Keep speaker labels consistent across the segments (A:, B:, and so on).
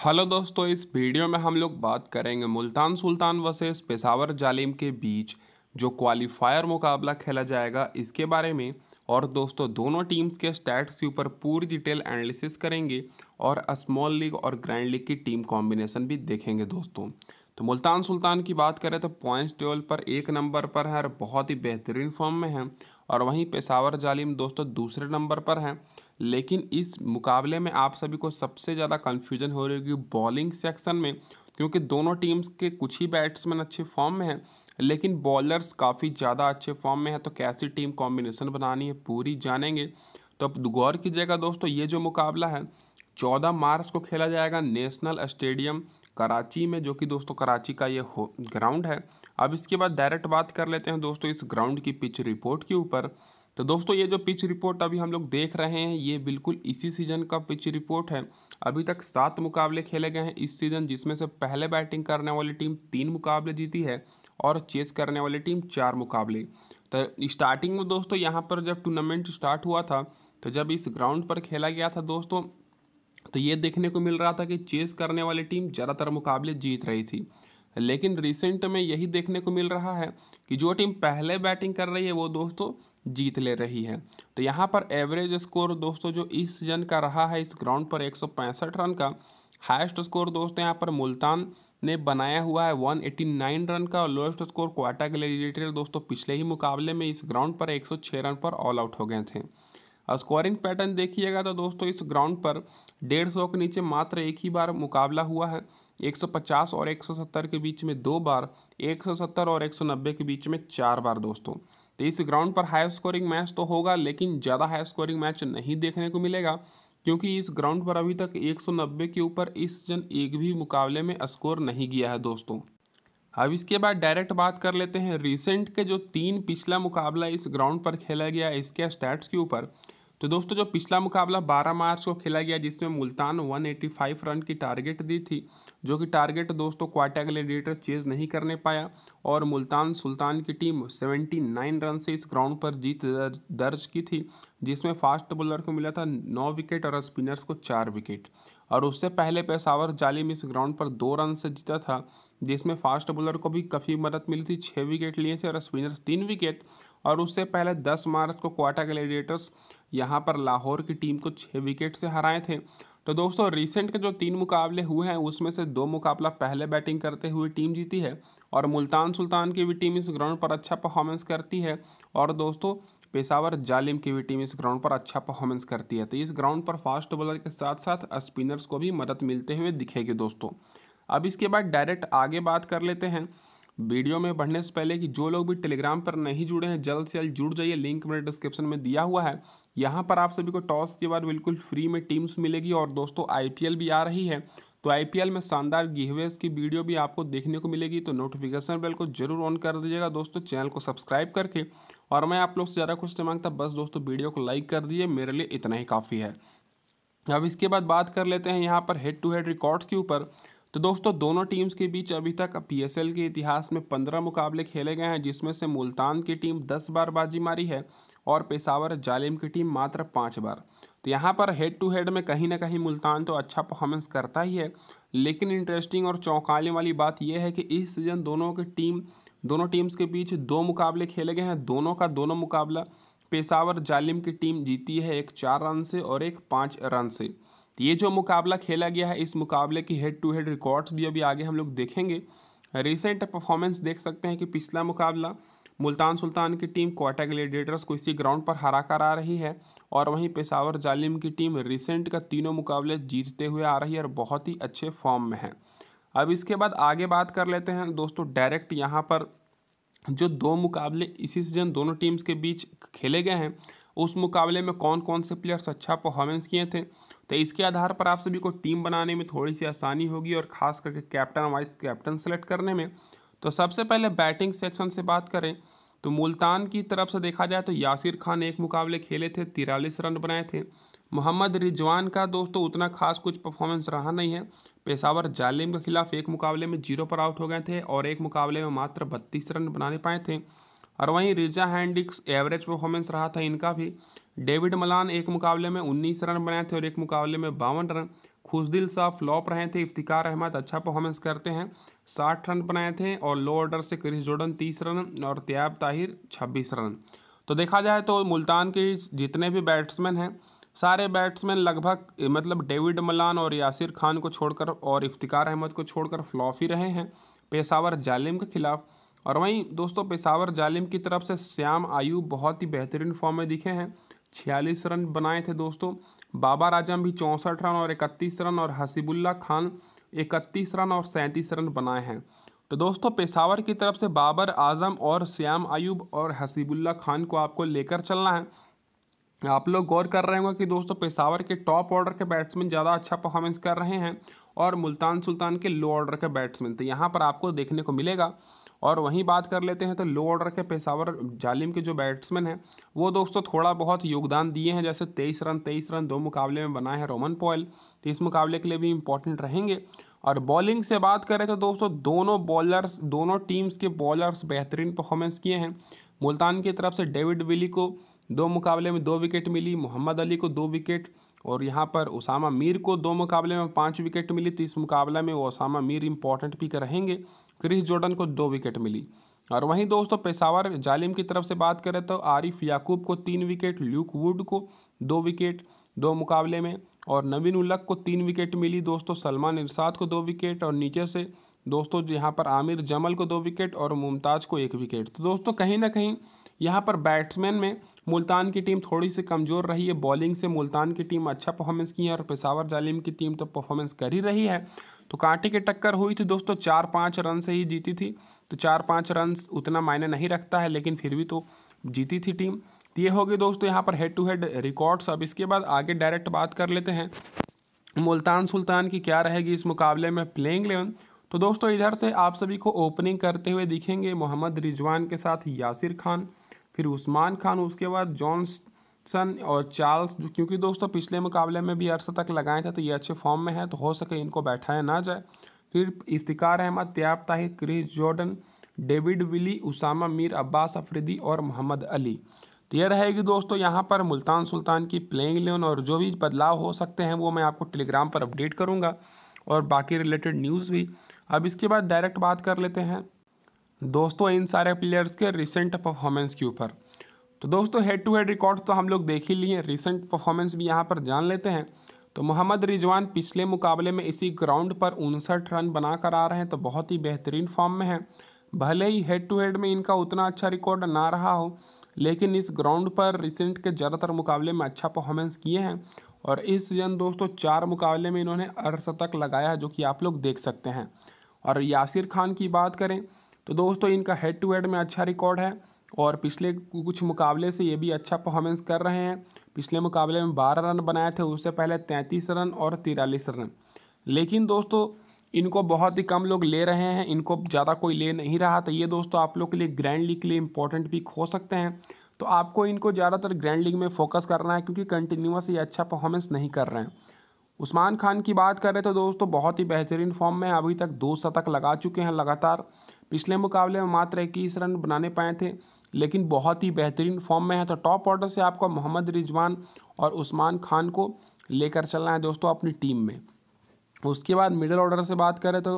A: hello दोस्तों इस video में हम लोग बात करेंगे मुल्तान सुल्तान वर्सेस पेशावर जालिम के बीच जो क्वालिफायर मुकाबला खेला जाएगा इसके बारे में और दोस्तों दोनों टीम्स के स्टैट्स के ऊपर पूरी डिटेल एनालिसिस करेंगे और स्मॉल लीग और ग्रैंड लीग की टीम कॉम्बिनेशन भी देखेंगे दोस्तों तो मुल्तान सुल्तान की बात करें तो पॉइंट्स टेबल पर एक नंबर पर है और बहुत ही बेहतरीन फॉर्म में है और वहीं पेशावर जालिम दोस्तों दूसरे नंबर पर हैं लेकिन इस मुकाबले में आप सभी को सबसे ज़्यादा कन्फ्यूजन हो रही होगी बॉलिंग सेक्शन में क्योंकि दोनों टीम्स के कुछ ही बैट्समैन अच्छे फॉर्म में हैं लेकिन बॉलर्स काफ़ी ज़्यादा अच्छे फॉर्म में है तो कैसी टीम कॉम्बिनेशन बनानी है पूरी जानेंगे तो अब गौर कीजिएगा दोस्तों ये जो मुकाबला है चौदह मार्च को खेला जाएगा नेशनल स्टेडियम कराची में जो कि दोस्तों कराची का ये हो ग्राउंड है अब इसके बाद डायरेक्ट बात कर लेते हैं दोस्तों इस ग्राउंड की पिच रिपोर्ट के ऊपर तो दोस्तों ये जो पिच रिपोर्ट अभी हम लोग देख रहे हैं ये बिल्कुल इसी सीज़न का पिच रिपोर्ट है अभी तक सात मुकाबले खेले गए हैं इस सीज़न जिसमें से पहले बैटिंग करने वाली टीम तीन मुकाबले जीती है और चेस करने वाली टीम चार मुकाबले तो स्टार्टिंग में दोस्तों यहाँ पर जब टूर्नामेंट स्टार्ट हुआ था तो जब इस ग्राउंड पर खेला गया था दोस्तों तो ये देखने को मिल रहा था कि चेस करने वाली टीम ज़्यादातर मुकाबले जीत रही थी लेकिन रिसेंट में यही देखने को मिल रहा है कि जो टीम पहले बैटिंग कर रही है वो दोस्तों जीत ले रही है तो यहाँ पर एवरेज स्कोर दोस्तों जो इस सीजन का रहा है इस ग्राउंड पर एक रन का हाइस्ट स्कोर दोस्तों यहाँ पर मुल्तान ने बनाया हुआ है 189 रन का और लोएस्ट स्कोर क्वाटा ग्लेडिएटर दोस्तों पिछले ही मुकाबले में इस ग्राउंड पर 106 रन पर ऑल आउट हो गए थे और स्कोरिंग पैटर्न देखिएगा तो दोस्तों इस ग्राउंड पर डेढ़ सौ के नीचे मात्र एक ही बार मुकाबला हुआ है 150 और 170 के बीच में दो बार 170 और 190 के बीच में चार बार दोस्तों तो इस ग्राउंड पर हाई स्कोरिंग मैच तो होगा लेकिन ज़्यादा हाई स्कोरिंग मैच नहीं देखने को मिलेगा क्योंकि इस ग्राउंड पर अभी तक 190 के ऊपर इस जन एक भी मुकाबले में स्कोर नहीं गया है दोस्तों अब इसके बाद डायरेक्ट बात कर लेते हैं रिसेंट के जो तीन पिछला मुकाबला इस ग्राउंड पर खेला गया इसके स्टैट्स के ऊपर तो दोस्तों जो पिछला मुकाबला 12 मार्च को खेला गया जिसमें मुल्तान 185 रन की टारगेट दी थी जो कि टारगेट दोस्तों क्वाटा ग्लेडिएटर चेज नहीं करने पाया और मुल्तान सुल्तान की टीम 79 रन से इस ग्राउंड पर जीत दर्ज की थी जिसमें फास्ट बॉलर को मिला था नौ विकेट और स्पिनर्स को चार विकेट और उससे पहले पेशावर जालिम इस ग्राउंड पर दो रन से जीता था जिसमें फास्ट बॉलर को भी काफ़ी मदद मिली थी छः विकेट लिए थे और स्पिनर्स तीन विकेट और उससे पहले 10 मार्च को क्वाटा ग्लेडिएटर्स यहाँ पर लाहौर की टीम को छः विकेट से हराए थे तो दोस्तों रिसेंट के जो तीन मुकाबले हुए हैं उसमें से दो मुकाबला पहले बैटिंग करते हुए टीम जीती है और मुल्तान सुल्तान की भी टीम इस ग्राउंड पर अच्छा परफॉर्मेंस करती है और दोस्तों पेशावर जालिम की भी टीम इस ग्राउंड पर अच्छा परफॉर्मेंस करती है तो इस ग्राउंड पर फास्ट बॉलर के साथ साथ स्पिनर्स को भी मदद मिलते हुए दिखेगी दोस्तों अब इसके बाद डायरेक्ट आगे बात कर लेते हैं वीडियो में बढ़ने से पहले कि जो लोग भी टेलीग्राम पर नहीं जुड़े हैं जल्द से जल्द जुड़ जाइए लिंक मेरे डिस्क्रिप्शन में दिया हुआ है यहाँ पर आप सभी को टॉस के बाद बिल्कुल फ्री में टीम्स मिलेगी और दोस्तों आईपीएल भी आ रही है तो आईपीएल में शानदार गिहवेज की वीडियो भी आपको देखने को मिलेगी तो नोटिफिकेशन बेल को जरूर ऑन कर दीजिएगा दोस्तों चैनल को सब्सक्राइब करके और मैं आप लोग से ज़्यादा कुछ नहीं मांगता बस दोस्तों वीडियो को लाइक कर दीजिए मेरे लिए इतना ही काफ़ी है अब इसके बाद बात कर लेते हैं यहाँ पर हेड टू हेड रिकॉर्ड्स के ऊपर तो दोस्तों दोनों टीम्स के बीच अभी तक पीएसएल के इतिहास में पंद्रह मुकाबले खेले गए हैं जिसमें से मुल्तान की टीम दस बार बाजी मारी है और पेशावर जालिम की टीम मात्र पाँच बार तो यहाँ पर हेड टू हेड में कहीं ना कहीं मुल्तान तो अच्छा परफॉर्मेंस करता ही है लेकिन इंटरेस्टिंग और चौंकाने वाली बात यह है कि इस सीज़न दोनों की टीम दोनों टीम्स के बीच दो मुकाबले खेले गए हैं दोनों का दोनों मुकाबला पेशावर जालिम की टीम जीती है एक चार रन से और एक पाँच रन से तो ये जो मुकाबला खेला गया है इस मुकाबले की हेड टू हेड रिकॉर्ड्स भी अभी आगे हम लोग देखेंगे रिसेंट परफॉर्मेंस देख सकते हैं कि पिछला मुकाबला मुल्तान सुल्तान की टीम कोटा ग्लेडिएटर्स को इसी ग्राउंड पर हरा कर आ रही है और वहीं पेशावर जालिम की टीम रिसेंट का तीनों मुकाबले जीतते हुए आ रही है और बहुत ही अच्छे फॉर्म में है अब इसके बाद आगे बात कर लेते हैं दोस्तों डायरेक्ट यहाँ पर जो दो मुकाबले इसी सीजन दोनों टीम्स के बीच खेले गए हैं उस मुकाबले में कौन कौन से प्लेयर्स अच्छा परफॉर्मेंस किए थे तो इसके आधार पर आप सभी को टीम बनाने में थोड़ी सी आसानी होगी और खास करके कैप्टन वाइस कैप्टन सेलेक्ट करने में तो सबसे पहले बैटिंग सेक्शन से बात करें तो मुल्तान की तरफ से देखा जाए तो यासिर खान एक मुकाबले खेले थे तिरालीस रन बनाए थे मोहम्मद रिजवान का दोस्तों उतना खास कुछ परफॉर्मेंस रहा नहीं है पेशावर जालिम के खिलाफ एक मुकाबले में जीरो पर आउट हो गए थे और एक मुकाबले में मात्र बत्तीस रन बनाने पाए थे और वहीं रिजा हैंडिक्स एवरेज परफॉर्मेंस रहा था इनका भी डेविड मलान एक मुकाबले में उन्नीस रन बनाए थे और एक मुकाबले में बावन रन खुशदिल शाह फ्लॉप रहे थे इफ्तिकार अहमद अच्छा परफॉर्मेंस करते हैं साठ रन बनाए थे और लो ऑर्डर से क्रिस जोर्डन तीस रन और त्याब ताहिर छब्बीस रन तो देखा जाए तो मुल्तान के जितने भी बैट्समैन हैं सारे बैट्समैन लगभग मतलब डेविड मलान और यासिर खान को छोड़कर और इफ्तिकार अहमद को छोड़कर फ्लॉप ही रहे हैं पेशावर जालिम के खिलाफ़ और वहीं दोस्तों पेशावर जालिम की तरफ से श्याम आयूब बहुत ही बेहतरीन फॉर्म में दिखे हैं छियालीस रन बनाए थे दोस्तों बाबर आजम भी चौंसठ रन और इकतीस रन और हसीबुल्ला खान इकतीस रन और सैंतीस रन बनाए हैं तो दोस्तों पेशावर की तरफ से बाबर आजम और श्याम आयूब और हसीबुल्ला खान को आपको लेकर चलना है आप लोग गौर कर रहे होंगे कि दोस्तों पेशावर के टॉप ऑर्डर के बैट्समैन ज़्यादा अच्छा परफॉर्मेंस कर रहे हैं और मुल्तान सुल्तान के लो ऑर्डर के बैट्समैन तो यहाँ पर आपको देखने को मिलेगा और वहीं बात कर लेते हैं तो लो ऑर्डर के पेशावर जालिम के जो बैट्समैन हैं वो दोस्तों थोड़ा बहुत योगदान दिए हैं जैसे तेईस रन तेईस रन दो मुकाबले में बनाए हैं रोमन पॉयल तो इस मुकाबले के लिए भी इम्पोर्टेंट रहेंगे और बॉलिंग से बात करें तो दोस्तों दोनों बॉलर्स दोनों टीम्स के बॉलर्स बेहतरीन परफॉर्मेंस किए हैं मुल्तान की तरफ से डेविड विली को दो मुकाबले में दो विकेट मिली मोहम्मद अली को दो विकेट और यहाँ पर उसामा मीर को दो मुकाबले में पाँच विकेट मिली तो इस मुकाबले में वो उसामा मीर इम्पॉर्टेंट पिक रहेंगे क्रिस जोर्डन को दो विकेट मिली और वहीं दोस्तों पेशावर जालिम की तरफ से बात करें तो आरिफ याकूब को तीन विकेट ल्यूक वुड को दो विकेट दो मुकाबले में और नवीन उल्लक को तीन विकेट मिली दोस्तों सलमान इरसाद को दो विकेट और नीचे से दोस्तों यहाँ पर आमिर जमल को दो विकेट और मुमताज़ को एक विकेट तो दोस्तों कहीं ना कहीं यहाँ पर बैट्समैन में मुल्तान की टीम थोड़ी सी कमज़ोर रही है बॉलिंग से मुल्तान की टीम अच्छा परफॉर्मेंस की है और पेशावर जालिम की टीम तो परफॉर्मेंस कर ही रही है तो कांटे की टक्कर हुई थी दोस्तों चार पाँच रन से ही जीती थी तो चार पाँच रन उतना मायने नहीं रखता है लेकिन फिर भी तो जीती थी टीम तो ये होगी दोस्तों यहाँ पर हेड टू हेड रिकॉर्ड्स अब इसके बाद आगे डायरेक्ट बात कर लेते हैं मुल्तान सुल्तान की क्या रहेगी इस मुकाबले में प्लेइंग इलेवन तो दोस्तों इधर से आप सभी को ओपनिंग करते हुए दिखेंगे मोहम्मद रिजवान के साथ यासिर खान फिर उस्मान खान उसके बाद जॉन्स सन और चार्ल्स क्योंकि दोस्तों पिछले मुकाबले में भी अर्सा तक लगाए थे तो ये अच्छे फॉर्म में है तो हो सके इनको बैठाया ना जाए फिर Iftikhar Ahmed Tayyab Tahir Chris Jordan David Willey Usama Mir Abbas Afridi और मोहम्मद अली तो यह रहेगी दोस्तों यहाँ पर मुल्तान सुल्तान की प्लेइंग लेन और जो भी बदलाव हो सकते हैं वो मैं आपको टेलीग्राम पर अपडेट करूँगा और बाकी रिलेटेड न्यूज़ भी अब इसके बाद डायरेक्ट बात कर लेते हैं दोस्तों इन सारे प्लेयर्स के रिसेंट परफॉर्मेंस के ऊपर तो दोस्तों हेड टू हेड रिकॉर्ड्स तो हम लोग देख ही लिए रिसेंट परफॉर्मेंस भी यहाँ पर जान लेते हैं तो मोहम्मद रिजवान पिछले मुकाबले में इसी ग्राउंड पर उनसठ रन बनाकर आ रहे हैं तो बहुत ही बेहतरीन फॉर्म में है भले ही हेड टू हेड में इनका उतना अच्छा रिकॉर्ड ना रहा हो लेकिन इस ग्राउंड पर रिसेंट के ज़्यादातर मुकाबले में अच्छा परफॉर्मेंस किए हैं और इस सीज़न दोस्तों चार मुकाबले में इन्होंने अर्धशतक लगाया है जो कि आप लोग देख सकते हैं और यासिर खान की बात करें तो दोस्तों इनका हेड टू हेड में अच्छा रिकॉर्ड है और पिछले कुछ मुकाबले से ये भी अच्छा परफॉर्मेंस कर रहे हैं पिछले मुकाबले में बारह रन बनाए थे उससे पहले तैंतीस रन और तिरालीस रन लेकिन दोस्तों इनको बहुत ही कम लोग ले रहे हैं इनको ज़्यादा कोई ले नहीं रहा तो ये दोस्तों आप लोग के लिए ग्रैंड लीग के लिए इंपॉर्टेंट पिक हो सकते हैं तो आपको इनको ज़्यादातर ग्रैंड लीग में फोकस करना है क्योंकि कंटिन्यूस ये अच्छा परफॉर्मेंस नहीं कर रहे हैं उस्मान खान की बात करें तो दोस्तों बहुत ही बेहतरीन फॉर्म में अभी तक दो शतक लगा चुके हैं लगातार पिछले मुकाबले में मात्र इक्कीस रन बनाने पाए थे लेकिन बहुत ही बेहतरीन फॉर्म में है तो टॉप ऑर्डर से आपको मोहम्मद रिजवान और उस्मान खान को लेकर चलना है दोस्तों अपनी टीम में उसके बाद मिडिल ऑर्डर से बात करें तो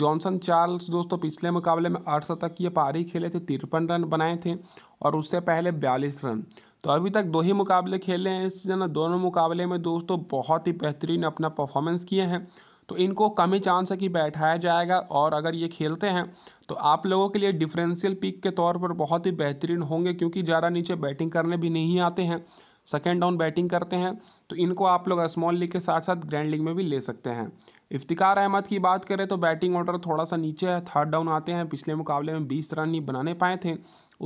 A: जॉनसन चार्ल्स दोस्तों पिछले मुकाबले में आठ शतक ये पारी खेले थे तिरपन रन बनाए थे और उससे पहले बयालीस रन तो अभी तक दो ही मुकाबले खेले हैं इस जन दोनों मुकाबले में दोस्तों बहुत ही बेहतरीन अपना परफॉर्मेंस किए हैं तो इनको कम ही चांस है कि बैठाया जाएगा और अगर ये खेलते हैं तो आप लोगों के लिए डिफरेंशियल पिक के तौर पर बहुत ही बेहतरीन होंगे क्योंकि ज़्यादा नीचे बैटिंग करने भी नहीं आते हैं सेकेंड डाउन बैटिंग करते हैं तो इनको आप लोग स्मॉल लीग के साथ साथ ग्रैंड लीग में भी ले सकते हैं इफ्तिकार अहमद की बात करें तो बैटिंग ऑर्डर थोड़ा सा नीचे है थर्ड डाउन आते हैं पिछले मुकाबले में बीस रन ही बनाने पाए थे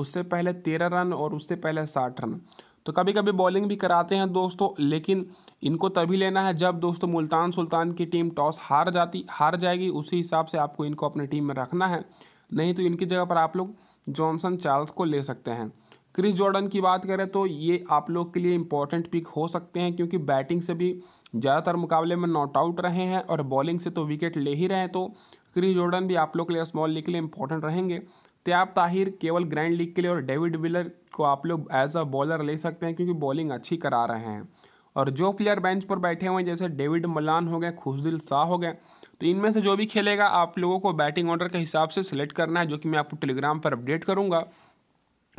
A: उससे पहले तेरह रन और उससे पहले साठ रन तो कभी कभी बॉलिंग भी कराते हैं दोस्तों लेकिन इनको तभी लेना है जब दोस्तों मुल्तान सुल्तान की टीम टॉस हार जाती हार जाएगी उसी हिसाब से आपको इनको अपनी टीम में रखना है नहीं तो इनकी जगह पर आप लोग जॉनसन चार्ल्स को ले सकते हैं क्रिस जॉर्डन की बात करें तो ये आप लोग के लिए इंपॉर्टेंट पिक हो सकते हैं क्योंकि बैटिंग से भी ज़्यादातर मुकाबले में नॉट आउट रहे हैं और बॉलिंग से तो विकेट ले ही रहे हैं तो क्रिस जॉर्डन भी आप लोग के लिए स्मॉल लीग के लिए इम्पॉर्टेंट रहेंगे इश्तियाब ताहिर केवल ग्रैंड लीग के लिए और डेविड विलर को आप लोग एज अ बॉलर ले सकते हैं क्योंकि बॉलिंग अच्छी करा रहे हैं और जो प्लेयर बेंच पर बैठे हुए हैं जैसे डेविड मलान हो गए खुशदिल शाह हो गए तो इनमें से जो भी खेलेगा आप लोगों को बैटिंग ऑर्डर के हिसाब से सिलेक्ट करना है जो कि मैं आपको टेलीग्राम पर अपडेट करूँगा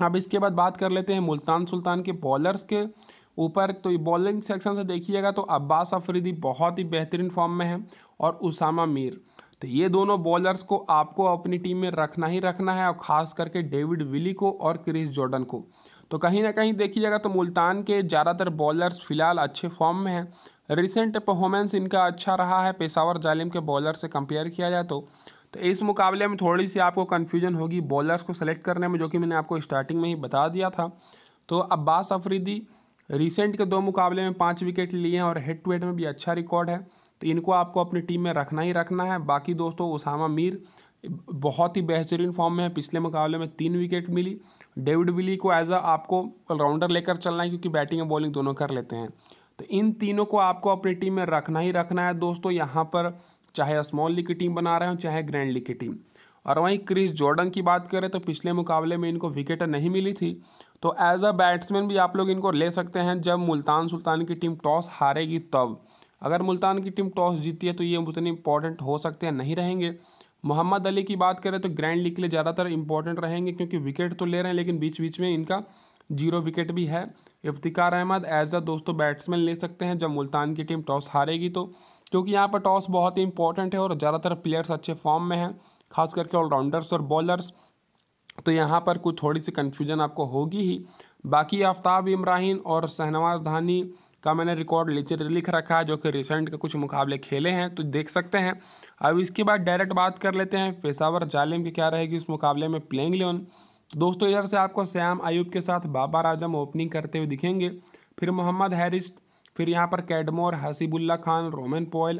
A: अब इसके बाद बात कर लेते हैं मुल्तान सुल्तान के बॉलर्स के ऊपर तो बॉलिंग सेक्शन से देखिएगा तो अब्बास अफरीदी बहुत ही बेहतरीन फॉर्म में है और उसामा मीर तो ये दोनों बॉलर्स को आपको अपनी टीम में रखना ही रखना है और ख़ास करके डेविड विली को और क्रिस जॉर्डन को तो कहीं ना कहीं देखिएगा तो मुल्तान के ज़्यादातर बॉलर्स फिलहाल अच्छे फॉर्म में हैं रिसेंट परफॉर्मेंस इनका अच्छा रहा है पेशावर जालिम के बॉलर से कंपेयर किया जाए तो तो इस मुकाबले में थोड़ी सी आपको कन्फ्यूजन होगी बॉलर्स को सेलेक्ट करने में जो कि मैंने आपको स्टार्टिंग में ही बता दिया था तो अब्बास अफरीदी रिसेंट के दो मुकाबले में पाँच विकेट लिए हैं और हेड टू हेड में भी अच्छा रिकॉर्ड है तो इनको आपको अपनी टीम में रखना ही रखना है बाकी दोस्तों उसामा मीर बहुत ही बेहतरीन फॉर्म में है पिछले मुकाबले में तीन विकेट मिली डेविड विली को एज अ आपको ऑलराउंडर लेकर चलना है क्योंकि बैटिंग और बॉलिंग दोनों कर लेते हैं तो इन तीनों को आपको अपनी टीम में रखना ही रखना है दोस्तों यहाँ पर चाहे स्मॉल लीग की टीम बना रहे हो चाहे ग्रैंड लीग की टीम और वहीं क्रिस जॉर्डन की बात करें तो पिछले मुकाबले में इनको विकेट नहीं मिली थी तो एज अ बैट्समैन भी आप लोग इनको ले सकते हैं जब मुल्तान सुल्तान की टीम टॉस हारेगी तब अगर मुल्तान की टीम टॉस जीती है तो ये उतने इंपॉर्टेंट हो सकते हैं नहीं रहेंगे मोहम्मद अली की बात करें तो ग्रैंड लीग के लिए ज़्यादातर इंपॉर्टेंट रहेंगे क्योंकि विकेट तो ले रहे हैं लेकिन बीच बीच में इनका जीरो विकेट भी है इफ्तिकार अहमद एज अ दोस्तों बैट्समैन ले सकते हैं जब मुल्तान की टीम टॉस हारेगी तो क्योंकि यहाँ पर टॉस बहुत ही इंपॉर्टेंट है और ज़्यादातर प्लेयर्स अच्छे फॉर्म में हैं खास करके ऑलराउंडर्स और बॉलर्स तो यहाँ पर कुछ थोड़ी सी कन्फ्यूजन आपको होगी ही बाकी आफ्ताब इमरान और शहनवाज धानी का मैंने रिकॉर्ड लिख रखा है जो कि रिसेंट के कुछ मुकाबले खेले हैं तो देख सकते हैं अब इसके बाद डायरेक्ट बात कर लेते हैं पेशावर जालिम की क्या रहेगी उस मुकाबले में प्लेइंग लियोन तो दोस्तों इधर से आपको श्याम आयुब के साथ बाबर आजम ओपनिंग करते हुए दिखेंगे फिर मोहम्मद हैरिस फिर यहाँ पर Cadmore Haseebullah Khan Rovman Powell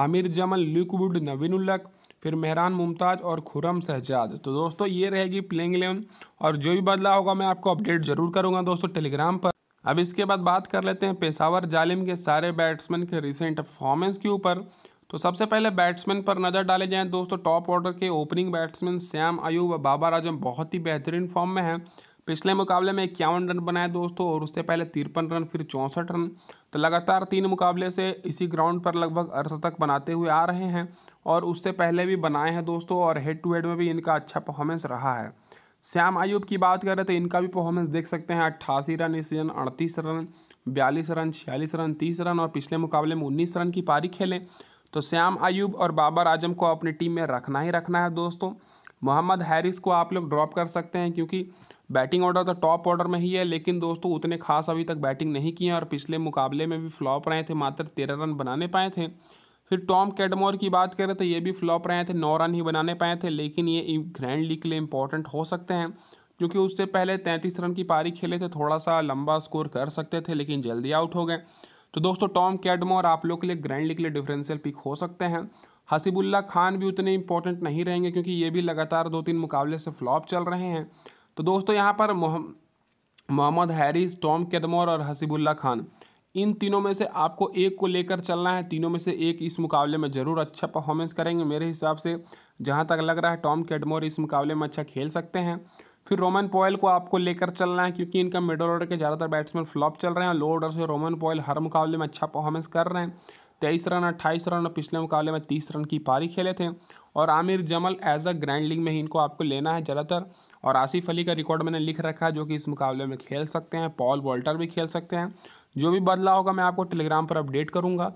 A: Aamer Jamal Lockwood नवीन उल्लक फिर मेहरान मुमताज़ और खुरम शहजाद तो दोस्तों ये रहेगी प्लेइंग इलेवन और जो भी बदलाव होगा मैं आपको अपडेट ज़रूर करूँगा दोस्तों टेलीग्राम पर अब इसके बाद बात कर लेते हैं पेशावर जालिम के सारे बैट्समैन के रिसेंट परफॉर्मेंस के ऊपर तो सबसे पहले बैट्समैन पर नज़र डाले जाएँ दोस्तों टॉप ऑर्डर के ओपनिंग बैट्समैन श्याम व बाबर आजम बहुत ही बेहतरीन फॉर्म में हैं पिछले मुकाबले में इक्यावन रन बनाए दोस्तों और उससे पहले तिरपन रन फिर चौंसठ रन तो लगातार तीन मुकाबले से इसी ग्राउंड पर लगभग अर्धशतक बनाते हुए आ रहे हैं और उससे पहले भी बनाए हैं दोस्तों और हेड टू हेड में भी इनका अच्छा परफॉर्मेंस रहा है श्याम आयुब की बात करें तो इनका भी परफॉर्मेंस देख सकते हैं अट्ठासी रन इस सीजन अड़तीस रन बयालीस रन छियालीस रन तीस रन और पिछले मुकाबले में उन्नीस रन की पारी खेलें तो श्याम आयुब और बाबर आजम को अपनी टीम में रखना ही रखना है दोस्तों मोहम्मद हैरिस को आप लोग ड्रॉप कर सकते हैं क्योंकि बैटिंग ऑर्डर तो टॉप ऑर्डर में ही है लेकिन दोस्तों उतने खास अभी तक बैटिंग नहीं किए और पिछले मुकाबले में भी फ्लॉप रहे थे मात्र तेरह रन बनाने पाए थे फिर टॉम कैडमोर की बात करें तो ये भी फ्लॉप रहे थे नौ रन ही बनाने पाए थे लेकिन ये ग्रैंड लीग के लिए इंपॉर्टेंट हो सकते हैं क्योंकि उससे पहले तैंतीस रन की पारी खेले थे थोड़ा सा लंबा स्कोर कर सकते थे लेकिन जल्दी आउट हो गए तो दोस्तों टॉम कैडमोर आप लोग के लिए ग्रैंड लीग के लिए डिफरेंशियल पिक हो सकते हैं हसीबुल्ला खान भी उतने इंपॉर्टेंट नहीं रहेंगे क्योंकि ये भी लगातार दो तीन मुकाबले से फ्लॉप चल रहे हैं तो दोस्तों यहाँ पर मोहम्मद हैरिस टॉम कैडमोर और हसीबुल्ला खान इन तीनों में से आपको एक को लेकर चलना है तीनों में से एक इस मुकाबले में ज़रूर अच्छा परफॉर्मेंस करेंगे मेरे हिसाब से जहाँ तक लग रहा है टॉम कैडमोर इस मुकाबले में अच्छा खेल सकते हैं फिर रोमन पॉयल को आपको लेकर चलना है क्योंकि इनका मिडल ऑर्डर के ज़्यादातर बैट्समैन फ्लॉप चल रहे हैं लो ऑर्डर से रोमन पॉयल हर मुकाबले में अच्छा परफॉर्मेंस कर रहे हैं तेईस रन अट्ठाईस रन और पिछले मुकाबले में तीस रन की पारी खेले थे और आमिर जमल एज अ ग्रैंड लीग में ही इनको आपको लेना है ज़्यादातर और आसिफ अली का रिकॉर्ड मैंने लिख रखा है जो कि इस मुकाबले में खेल सकते हैं पॉल वॉल्टर भी खेल सकते हैं जो भी बदला होगा मैं आपको टेलीग्राम पर अपडेट करूँगा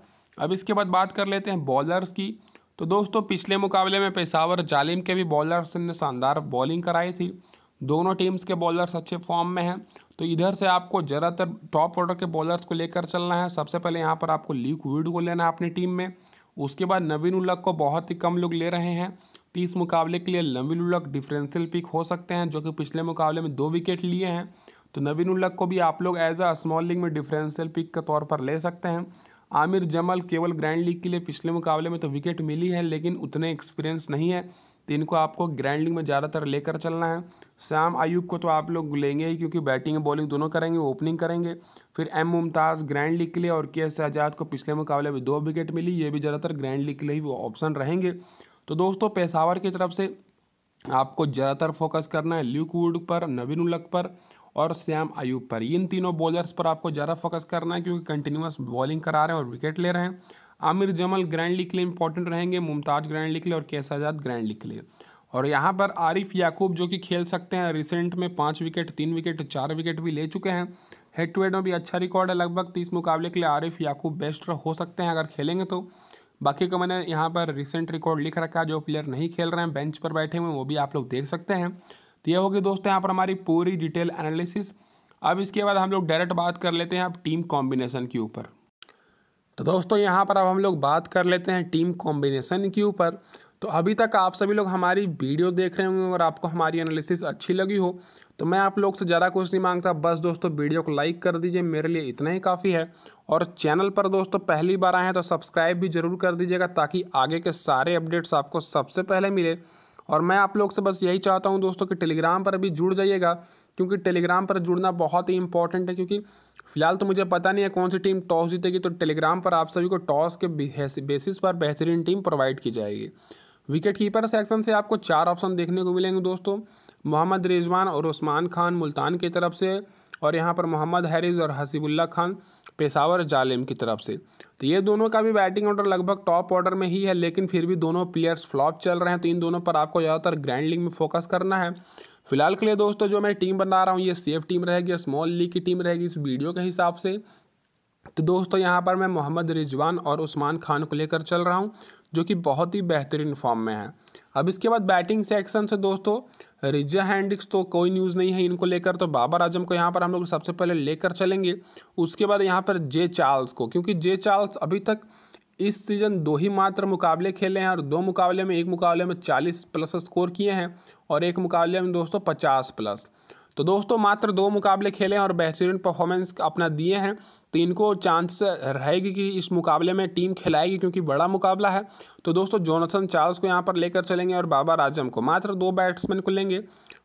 A: अब इसके बाद बात कर लेते हैं बॉलर्स की तो दोस्तों पिछले मुकाबले में पेशावर जालिम के भी बॉलर्स ने शानदार बॉलिंग कराई थी दोनों टीम्स के बॉलर्स अच्छे फॉर्म में हैं तो इधर से आपको ज़्यादातर टॉप ऑर्डर के बॉलर्स को लेकर चलना है सबसे पहले यहाँ पर आपको लीक वीड को लेना है अपनी टीम में उसके बाद नवीन उल्लक को बहुत ही कम लोग ले रहे हैं तीस मुकाबले के लिए नवीन उल्लक डिफरेंशियल पिक हो सकते हैं जो कि पिछले मुकाबले में दो विकेट लिए हैं तो नवीन उल्लक को भी आप लोग एज अ स्मॉल लीग में डिफरेंशियल पिक के तौर पर ले सकते हैं आमिर जमल केवल ग्रैंड लीग के लिए पिछले मुकाबले में तो विकेट मिली है लेकिन उतने एक्सपीरियंस नहीं है तो इनको आपको ग्रैंड लीग में ज़्यादातर लेकर चलना है श्याम आयूब को तो आप लोग लेंगे ही क्योंकि बैटिंग और बॉलिंग दोनों करेंगे ओपनिंग करेंगे फिर एम मुमताज़ ग्रैंड लीग के लिए और के एस आज़ाद को पिछले मुकाबले में दो विकेट मिली ये भी ज़्यादातर ग्रैंड लीग के लिए ही वो ऑप्शन रहेंगे तो दोस्तों पेशावर की तरफ से आपको ज़्यादातर फोकस करना है ल्यूक वुड पर नवीन उलक पर और श्याम अयूब पर इन तीनों बॉलर्स पर आपको ज़्यादा फोकस करना है क्योंकि कंटिन्यूस बॉलिंग करा रहे हैं और विकेट ले रहे हैं आमिर जमल ग्रैंड लीग के लिए इंपॉर्टेंट रहेंगे मुमताज ग्रैंड लीग के लिए और केस आज़ाद ग्रैंड लीग के लिए और यहाँ पर आरिफ याकूब जो कि खेल सकते हैं रिसेंट में पाँच विकेट तीन विकेट चार विकेट भी ले चुके हैं हेड टू हेड में भी अच्छा रिकॉर्ड है लगभग तीस मुकाबले के लिए आरिफ याकूब बेस्ट हो सकते हैं अगर खेलेंगे तो बाकी का मैंने यहाँ पर रिसेंट रिकॉर्ड लिख रखा है जो प्लेयर नहीं खेल रहे हैं बेंच पर बैठे हुए वो भी आप लोग देख सकते हैं तो ये होगी दोस्तों यहाँ पर हमारी पूरी डिटेल एनालिसिस अब इसके बाद हम लोग डायरेक्ट बात कर लेते हैं अब टीम कॉम्बिनेशन के ऊपर तो दोस्तों यहाँ पर अब हम लोग बात कर लेते हैं टीम कॉम्बिनेशन के ऊपर तो अभी तक आप सभी लोग हमारी वीडियो देख रहे होंगे और आपको हमारी एनालिसिस अच्छी लगी हो तो मैं आप लोग से ज़्यादा कुछ नहीं मांगता बस दोस्तों वीडियो को लाइक कर दीजिए मेरे लिए इतना ही काफ़ी है और चैनल पर दोस्तों पहली बार आए हैं तो सब्सक्राइब भी ज़रूर कर दीजिएगा ताकि आगे के सारे अपडेट्स आपको सबसे पहले मिले और मैं आप लोग से बस यही चाहता हूँ दोस्तों कि टेलीग्राम पर भी जुड़ जाइएगा क्योंकि टेलीग्राम पर जुड़ना बहुत ही इंपॉर्टेंट है क्योंकि फिलहाल तो मुझे पता नहीं है कौन सी टीम टॉस जीतेगी तो टेलीग्राम पर आप सभी को टॉस के बेसिस पर बेहतरीन टीम प्रोवाइड की जाएगी विकेट कीपर सेक्शन से आपको चार ऑप्शन देखने को मिलेंगे दोस्तों मोहम्मद रिजवान और उस्मान खान मुल्तान की तरफ से और यहाँ पर मोहम्मद हैरिस और हसीबुल्ला खान पेशावर जालिम की तरफ से तो ये दोनों का भी बैटिंग ऑर्डर लगभग टॉप ऑर्डर में ही है लेकिन फिर भी दोनों प्लेयर्स फ्लॉप चल रहे हैं तो इन दोनों पर आपको ज़्यादातर ग्रैंड लीग में फोकस करना है फिलहाल के लिए दोस्तों जो मैं टीम बना रहा हूँ ये सेफ टीम रहेगी स्मॉल लीग की टीम रहेगी इस वीडियो के हिसाब से तो दोस्तों यहाँ पर मैं मोहम्मद रिजवान और उस्मान खान को लेकर चल रहा हूँ जो कि बहुत ही बेहतरीन फॉर्म में है अब इसके बाद बैटिंग सेक्शन से दोस्तों रिजा हैंडिक्स तो कोई न्यूज़ नहीं है इनको लेकर तो बाबर आजम को यहाँ पर हम लोग सबसे पहले लेकर चलेंगे उसके बाद यहाँ पर जे चार्ल्स को क्योंकि जे चार्ल्स अभी तक इस सीज़न दो ही मात्र मुकाबले खेले हैं और दो मुकाबले में एक मुकाबले में 40 प्लस स्कोर किए हैं और एक मुकाबले में दोस्तों 50 प्लस तो दोस्तों मात्र दो मुकाबले खेले हैं और बेहतरीन परफॉर्मेंस अपना दिए हैं तो इनको चांस रहेगी कि इस मुकाबले में टीम खिलाएगी क्योंकि बड़ा मुकाबला है तो दोस्तों जोनाथन चार्ल्स को यहाँ पर लेकर चलेंगे और बाबर आजम को मात्र दो बैट्समैन को लेंगे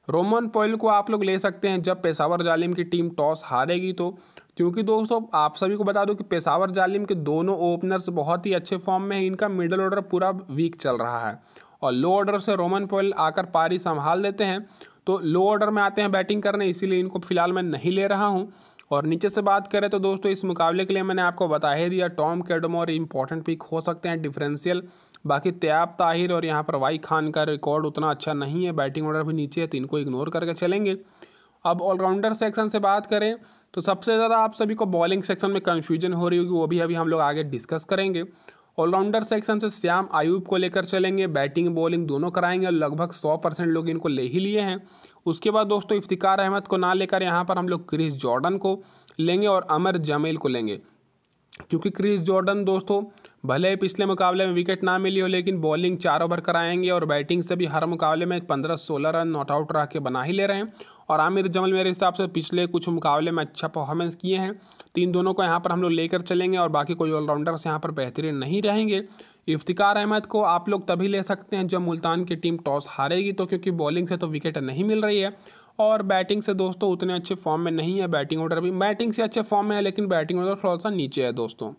A: रोमन पोयल को आप लोग ले सकते हैं जब पेशावर जालिम की टीम टॉस हारेगी तो क्योंकि दोस्तों आप सभी को बता दूं कि पेशावर जालिम के दोनों ओपनर्स बहुत ही अच्छे फॉर्म में हैं इनका मिडल ऑर्डर पूरा वीक चल रहा है और लो ऑर्डर से रोमन पोयल आकर पारी संभाल देते हैं तो लो ऑर्डर में आते हैं बैटिंग करने इसीलिए इनको फिलहाल मैं नहीं ले रहा हूँ और नीचे से बात करें तो दोस्तों इस मुकाबले के लिए मैंने आपको बता ही दिया टॉम कैडमोर इंपॉर्टेंट पिक हो सकते हैं डिफरेंशियल बाकी त्याब ताहिर और यहाँ पर वाई खान का रिकॉर्ड उतना अच्छा नहीं है बैटिंग ऑर्डर भी नीचे है तो इनको इग्नोर करके चलेंगे अब ऑलराउंडर सेक्शन से बात करें तो सबसे ज़्यादा आप सभी को बॉलिंग सेक्शन में कन्फ्यूजन हो रही होगी वो भी अभी हम लोग आगे डिस्कस करेंगे ऑलराउंडर सेक्शन से श्याम आयूब को लेकर चलेंगे बैटिंग बॉलिंग दोनों कराएंगे और लगभग सौ परसेंट लोग इनको ले ही लिए हैं उसके बाद दोस्तों इफ्तिकार अहमद को ना लेकर यहाँ पर हम लोग क्रिस जॉर्डन को लेंगे और अमर जमेल को लेंगे क्योंकि क्रिस जॉर्डन दोस्तों भले ही पिछले मुकाबले में विकेट ना मिली हो लेकिन बॉलिंग चार ओवर कराएंगे और बैटिंग से भी हर मुकाबले में पंद्रह सोलह रन नॉट आउट रह के बना ही ले रहे हैं और आमिर जमल मेरे हिसाब से पिछले कुछ मुकाबले में अच्छा परफॉर्मेंस किए हैं तीन दोनों को यहाँ पर हम लोग लेकर चलेंगे और बाकी कोई ऑलराउंडर्स यहाँ पर बेहतरीन नहीं रहेंगे इफ्तिकार अहमद को आप लोग तभी ले सकते हैं जब मुल्तान की टीम टॉस हारेगी तो क्योंकि बॉलिंग से तो विकेट नहीं मिल रही है और बैटिंग से दोस्तों उतने अच्छे फॉर्म में नहीं है बैटिंग ऑर्डर भी बैटिंग से अच्छे फॉर्म में है लेकिन बैटिंग ऑर्डर थोड़ा सा नीचे है दोस्तों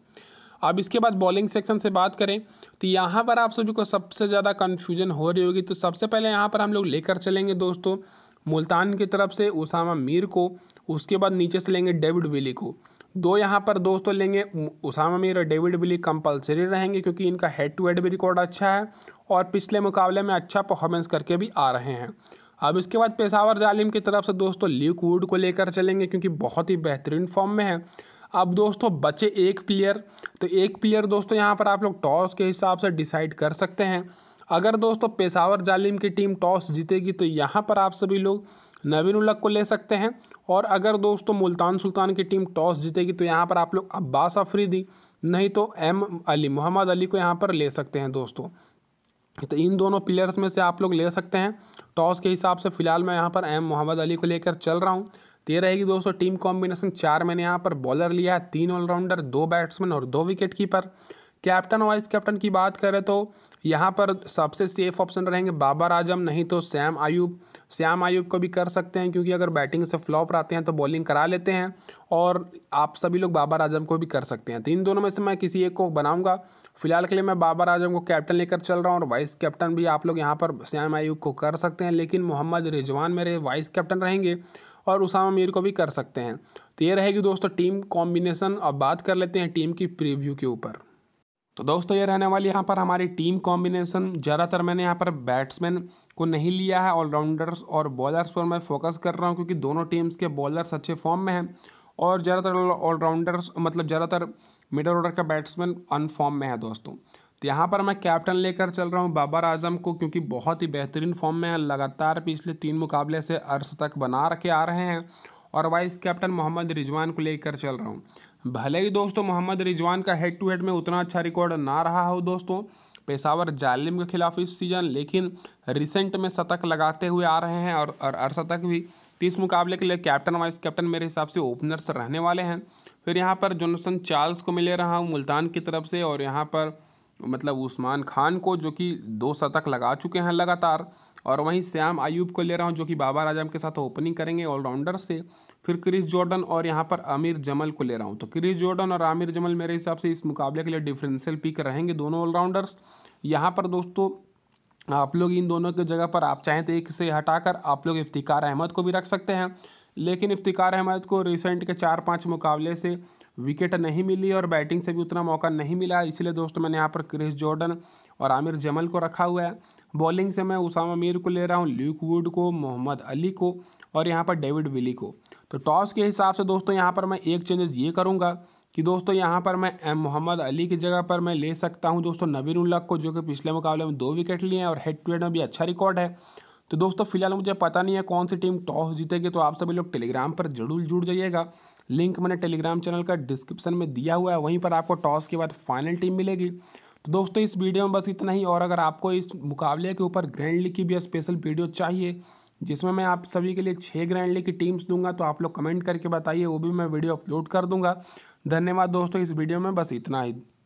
A: अब इसके बाद बॉलिंग सेक्शन से बात करें तो यहाँ पर आप सभी को सबसे ज़्यादा कन्फ्यूजन हो रही होगी तो सबसे पहले यहाँ पर हम लोग लेकर चलेंगे दोस्तों मुल्तान की तरफ से उसामा मीर को उसके बाद नीचे से लेंगे डेविड विली को दो यहाँ पर दोस्तों लेंगे उसामा मीर और डेविड विली कंपलसरी रहेंगे क्योंकि इनका हेड टू हेड भी रिकॉर्ड अच्छा है और पिछले मुकाबले में अच्छा परफॉर्मेंस करके भी आ रहे हैं अब इसके बाद पेशावर जालिम की तरफ से दोस्तों ल्यूक वुड को लेकर चलेंगे क्योंकि बहुत ही बेहतरीन फॉर्म में है अब दोस्तों बचे एक प्लेयर तो एक प्लेयर दोस्तों यहाँ पर आप लोग टॉस के हिसाब से डिसाइड कर सकते हैं अगर दोस्तों पेशावर जालिम की टीम टॉस जीतेगी तो यहाँ पर आप सभी लोग नवीन उलक को ले सकते हैं और अगर दोस्तों मुल्तान सुल्तान की टीम टॉस जीतेगी तो यहाँ पर आप लोग अब्बास अफरीदी नहीं तो एम अली मोहम्मद अली को यहाँ पर ले सकते हैं दोस्तों तो इन दोनों प्लेयर्स में से आप लोग ले सकते हैं टॉस के हिसाब से फ़िलहाल मैं यहाँ पर एम मोहम्मद अली को लेकर चल रहा हूँ ये रहेगी दोस्तों टीम कॉम्बिनेशन चार मैंने यहाँ पर बॉलर लिया है तीन ऑलराउंडर दो बैट्समैन और दो wicket keeper captain vice captain की बात करें तो यहाँ पर सबसे सेफ ऑप्शन रहेंगे बाबर आजम नहीं तो सैम आयूब सैम आयूब को भी कर सकते हैं क्योंकि अगर बैटिंग से फ्लॉप रहते हैं तो बॉलिंग करा लेते हैं और आप सभी लोग बाबर आजम को भी कर सकते हैं तो इन दोनों में से मैं किसी एक को बनाऊंगा फिलहाल के लिए मैं बाबर आजम को कैप्टन लेकर चल रहा हूँ और वाइस कैप्टन भी आप लोग यहाँ पर सैम आयूब को कर सकते हैं लेकिन मोहम्मद रिजवान मेरे वाइस कैप्टन रहेंगे और उसामा मीर को भी कर सकते हैं तो ये रहेगी दोस्तों टीम कॉम्बिनेशन अब बात कर लेते हैं टीम की प्रीव्यू के ऊपर तो दोस्तों ये रहने वाली यहाँ पर हमारी टीम कॉम्बिनेशन ज़्यादातर मैंने यहाँ पर बैट्समैन को नहीं लिया है ऑलराउंडर्स और बॉलर्स पर मैं फोकस कर रहा हूँ क्योंकि दोनों टीम्स के बॉलर्स अच्छे फॉर्म में हैं और ज़्यादातर ऑलराउंडर्स मतलब ज़्यादातर मिडल ऑर्डर का बैट्समैन अनफॉर्म में है दोस्तों तो यहाँ पर मैं कैप्टन लेकर चल रहा हूँ बाबर आजम को क्योंकि बहुत ही बेहतरीन फॉर्म में है लगातार पिछले तीन मुकाबले से अर्श तक बना रखे आ रहे हैं और वाइस कैप्टन मोहम्मद रिजवान को लेकर चल रहा हूँ भले ही दोस्तों मोहम्मद रिजवान का हेड टू हेड में उतना अच्छा रिकॉर्ड ना रहा हो दोस्तों पेशावर जालिम के खिलाफ इस सीज़न लेकिन रिसेंट में शतक लगाते हुए आ रहे हैं और, और अर्शतक भी तीस मुकाबले के लिए कैप्टन वाइस कैप्टन मेरे हिसाब से ओपनर्स रहने वाले हैं फिर यहाँ पर जोनसन चार्ल्स को मैं ले रहा हूँ मुल्तान की तरफ से और यहाँ पर मतलब उस्मान खान को जो कि दो शतक लगा चुके हैं लगातार और वहीं श्याम आयूब को ले रहा हूँ जो कि बाबर आजम के साथ ओपनिंग करेंगे ऑलराउंडर से फिर क्रिस जॉर्डन और यहाँ पर आमिर जमल को ले रहा हूँ तो क्रिस जॉर्डन और आमिर जमल मेरे हिसाब से इस मुकाबले के लिए डिफरेंशियल पिक रहेंगे दोनों ऑलराउंडर्स यहाँ पर दोस्तों आप लोग इन दोनों की जगह पर आप चाहें तो एक से हटाकर आप लोग इफ्तिकार अहमद को भी रख सकते हैं लेकिन इफ्तिकार अहमद को रिसेंट के चार पाँच मुकाबले से विकेट नहीं मिली और बैटिंग से भी उतना मौका नहीं मिला इसलिए दोस्तों मैंने यहाँ पर क्रिस जॉर्डन और आमिर जमल को रखा हुआ है बॉलिंग से मैं उसामा मीर को ले रहा हूँ ल्यूक वुड को मोहम्मद अली को और यहाँ पर डेविड विली को तो टॉस के हिसाब से दोस्तों यहाँ पर मैं एक चेंजेस ये करूँगा कि दोस्तों यहाँ पर मैं एम मोहम्मद अली की जगह पर मैं ले सकता हूँ दोस्तों नबीन उल्लक को जो कि पिछले मुकाबले में दो विकेट लिए हैं और हेड टू हेड में भी अच्छा रिकॉर्ड है तो दोस्तों फिलहाल मुझे पता नहीं है कौन सी टीम टॉस जीतेगी तो आप सभी लोग टेलीग्राम पर जरूर जुड़ जाइएगा लिंक मैंने टेलीग्राम चैनल का डिस्क्रिप्शन में दिया हुआ है वहीं पर आपको टॉस के बाद फाइनल टीम मिलेगी तो दोस्तों इस वीडियो में बस इतना ही और अगर आपको इस मुकाबले के ऊपर ग्रैंड लीग की भी स्पेशल वीडियो चाहिए जिसमें मैं आप सभी के लिए छः ग्रैंड लीग की टीम्स दूंगा तो आप लोग कमेंट करके बताइए वो भी मैं वीडियो अपलोड कर दूंगा धन्यवाद दोस्तों इस वीडियो में बस इतना ही